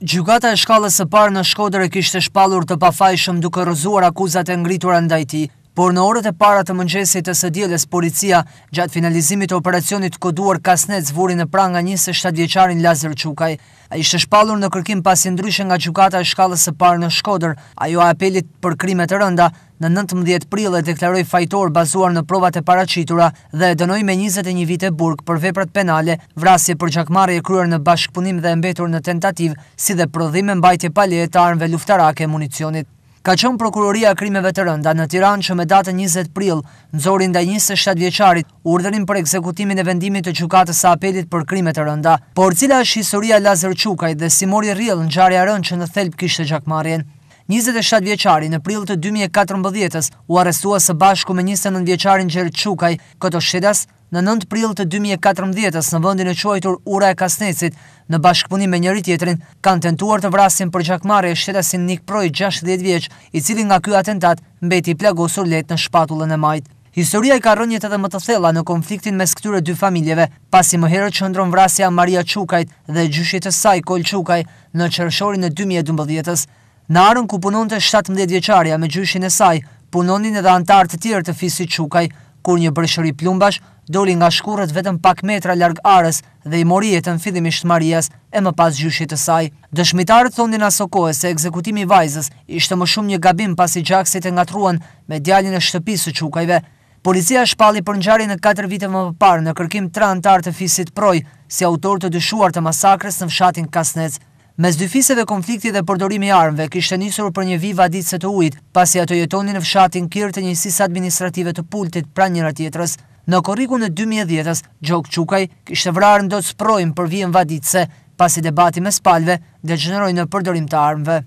Gjugata e shkallës e parë në shkodër e kishte shpalur të pafajshëm duke rëzuar akuzat e ngritur e ndajti por në orët e para të mëngjesit të së policia, gjatë finalizimit të operacionit koduar Kasnet zvuri në pranga 27 vjeqarin Lazer Qukaj. A ishte shpalur në kërkim pas indryshen nga gjukata e shkallës e parë në Shkoder, ajo a apelit për krimet rënda, në 19 prilë e deklaroj fajtor bazuar në provat e paracitura dhe e dënoj me 21 vite burg për veprat penale, vrasje për gjakmarë e kryer në bashkëpunim dhe embetur në tentativ, si dhe prodhime mbajtje palje e të armëve luftarake municionit. Ka qënë Prokuroria Krimeve të Rënda në Tiran që me datën 20 pril në zorin dhe 27 vjeqarit urderin për ekzekutimin e vendimit të qukatës sa apelit për krimet të rënda, por cila është historia Lazer Qukaj dhe si mori rril në gjarja rënd që në thelb kishtë gjakmarjen. 27 vjeqari në pril të 2014 u arestua së bashku me 29 vjeqarin Gjerë Qukaj, këto shqedas në 9 prill të 2014-ës në vëndin e qojtur Ura e Kasnecit, në bashkëpunim me njëri tjetrin, kanë tentuar të vrasin për gjakmare e shtetasin Nik Proj 60 vjeq, i cili nga kjo atentat mbeti plagosur let në shpatullën e majt. Historia i ka rënjët edhe më të thella në konfliktin mes këtyre dy familjeve, pasi më herë që ndronë vrasja Maria Qukajt dhe gjyshit të saj Kol Qukaj në qërëshorin e 2012-ës. Në arën ku punon të 17 vjeqarja me gjyshin e saj, punonin edhe antartë tjerë të fisit Qukaj, kur një bërshëri plumbash doli nga shkurët vetëm pak metra larg arës dhe i mori jetën fidhimi shtëmarijas e më pas gjyshit të saj. Dëshmitarët thonë një nasokohet se ekzekutimi vajzës ishte më shumë një gabim pas i gjakësit e nga truan me djalin e shtëpisë të qukajve. Policia shpalli për njari në 4 vite më përparë në kërkim 3 antarë të fisit proj si autor të dyshuar të masakrës në fshatin Kasnec. Mes dy fiseve konflikti dhe përdorimi armëve kishte njësur për një viva ditë të ujtë pasi ato jetoni në fshatin kjerë të njësis administrative të pultit pra njëra tjetërës. Në korriku në 2010-ës, Gjok Qukaj kështë vrarë ndo të sprojnë për vijën vaditëse, pasi debati me spalve dhe në përdorim të armëve.